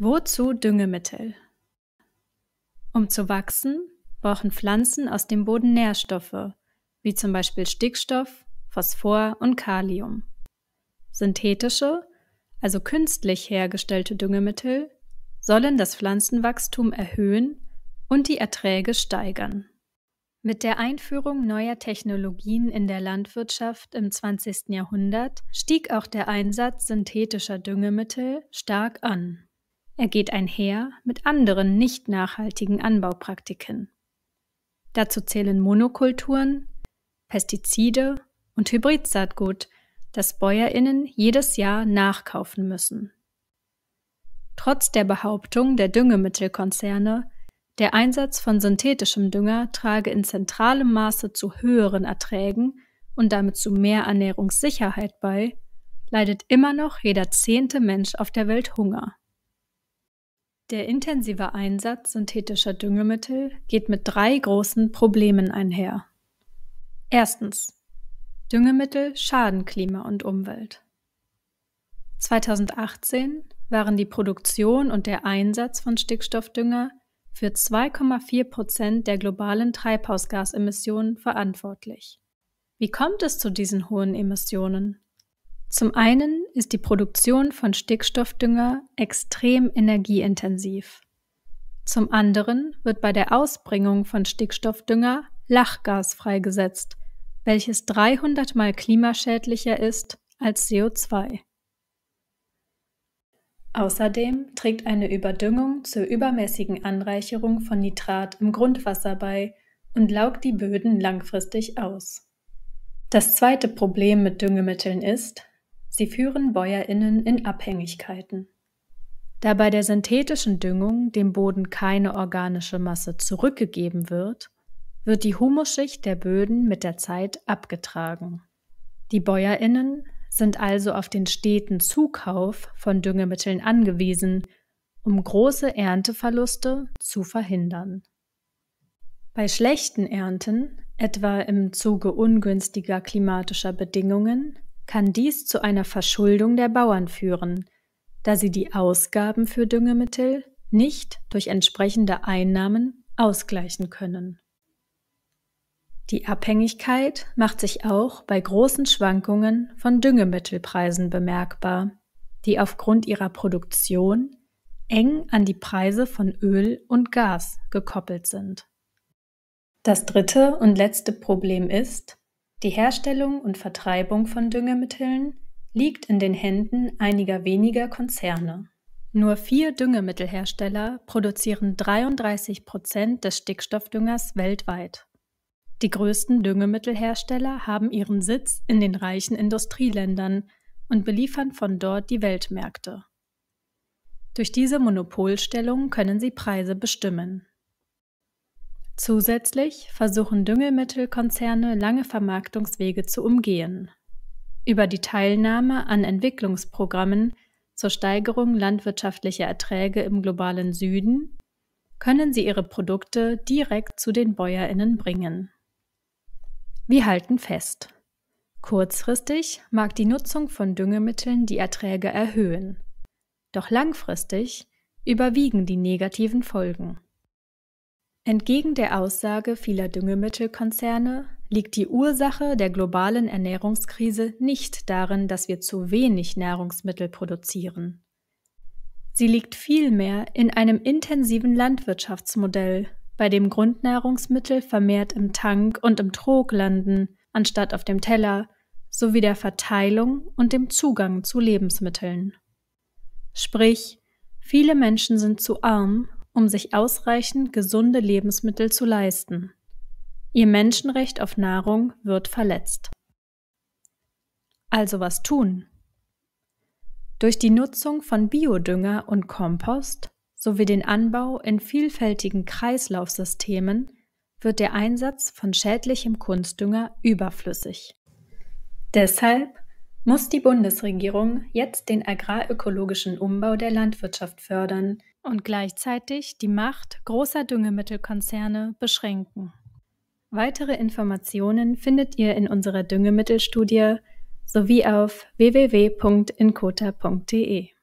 Wozu Düngemittel? Um zu wachsen, brauchen Pflanzen aus dem Boden Nährstoffe, wie zum Beispiel Stickstoff, Phosphor und Kalium. Synthetische, also künstlich hergestellte Düngemittel, sollen das Pflanzenwachstum erhöhen und die Erträge steigern. Mit der Einführung neuer Technologien in der Landwirtschaft im 20. Jahrhundert stieg auch der Einsatz synthetischer Düngemittel stark an. Er geht einher mit anderen nicht nachhaltigen Anbaupraktiken. Dazu zählen Monokulturen, Pestizide und Hybridsaatgut, das Bäuerinnen jedes Jahr nachkaufen müssen. Trotz der Behauptung der Düngemittelkonzerne, der Einsatz von synthetischem Dünger trage in zentralem Maße zu höheren Erträgen und damit zu mehr Ernährungssicherheit bei, leidet immer noch jeder zehnte Mensch auf der Welt Hunger. Der intensive Einsatz synthetischer Düngemittel geht mit drei großen Problemen einher. Erstens. Düngemittel schaden Klima und Umwelt. 2018 waren die Produktion und der Einsatz von Stickstoffdünger für 2,4 Prozent der globalen Treibhausgasemissionen verantwortlich. Wie kommt es zu diesen hohen Emissionen? Zum einen ist die Produktion von Stickstoffdünger extrem energieintensiv. Zum anderen wird bei der Ausbringung von Stickstoffdünger Lachgas freigesetzt, welches 300 mal klimaschädlicher ist als CO2. Außerdem trägt eine Überdüngung zur übermäßigen Anreicherung von Nitrat im Grundwasser bei und laugt die Böden langfristig aus. Das zweite Problem mit Düngemitteln ist, Sie führen BäuerInnen in Abhängigkeiten. Da bei der synthetischen Düngung dem Boden keine organische Masse zurückgegeben wird, wird die Humusschicht der Böden mit der Zeit abgetragen. Die BäuerInnen sind also auf den steten Zukauf von Düngemitteln angewiesen, um große Ernteverluste zu verhindern. Bei schlechten Ernten, etwa im Zuge ungünstiger klimatischer Bedingungen, kann dies zu einer Verschuldung der Bauern führen, da sie die Ausgaben für Düngemittel nicht durch entsprechende Einnahmen ausgleichen können. Die Abhängigkeit macht sich auch bei großen Schwankungen von Düngemittelpreisen bemerkbar, die aufgrund ihrer Produktion eng an die Preise von Öl und Gas gekoppelt sind. Das dritte und letzte Problem ist, die Herstellung und Vertreibung von Düngemitteln liegt in den Händen einiger weniger Konzerne. Nur vier Düngemittelhersteller produzieren 33 Prozent des Stickstoffdüngers weltweit. Die größten Düngemittelhersteller haben ihren Sitz in den reichen Industrieländern und beliefern von dort die Weltmärkte. Durch diese Monopolstellung können sie Preise bestimmen. Zusätzlich versuchen Düngemittelkonzerne lange Vermarktungswege zu umgehen. Über die Teilnahme an Entwicklungsprogrammen zur Steigerung landwirtschaftlicher Erträge im globalen Süden können sie ihre Produkte direkt zu den Bäuerinnen bringen. Wir halten fest. Kurzfristig mag die Nutzung von Düngemitteln die Erträge erhöhen, doch langfristig überwiegen die negativen Folgen. Entgegen der Aussage vieler Düngemittelkonzerne liegt die Ursache der globalen Ernährungskrise nicht darin, dass wir zu wenig Nahrungsmittel produzieren. Sie liegt vielmehr in einem intensiven Landwirtschaftsmodell, bei dem Grundnahrungsmittel vermehrt im Tank und im Trog landen, anstatt auf dem Teller, sowie der Verteilung und dem Zugang zu Lebensmitteln. Sprich, viele Menschen sind zu arm, um sich ausreichend gesunde Lebensmittel zu leisten. Ihr Menschenrecht auf Nahrung wird verletzt. Also was tun? Durch die Nutzung von Biodünger und Kompost sowie den Anbau in vielfältigen Kreislaufsystemen wird der Einsatz von schädlichem Kunstdünger überflüssig. Deshalb muss die Bundesregierung jetzt den agrarökologischen Umbau der Landwirtschaft fördern, und gleichzeitig die Macht großer Düngemittelkonzerne beschränken. Weitere Informationen findet ihr in unserer Düngemittelstudie sowie auf www.incota.de.